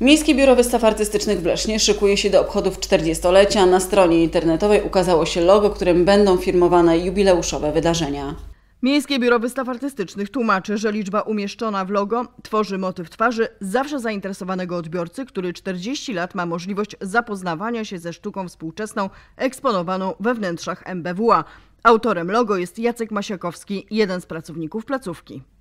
Miejskie Biuro Wystaw Artystycznych w Lesznie szykuje się do obchodów 40-lecia. Na stronie internetowej ukazało się logo, którym będą firmowane jubileuszowe wydarzenia. Miejskie Biuro Wystaw Artystycznych tłumaczy, że liczba umieszczona w logo tworzy motyw twarzy zawsze zainteresowanego odbiorcy, który 40 lat ma możliwość zapoznawania się ze sztuką współczesną eksponowaną we wnętrzach MBWA. Autorem logo jest Jacek Masiakowski, jeden z pracowników placówki.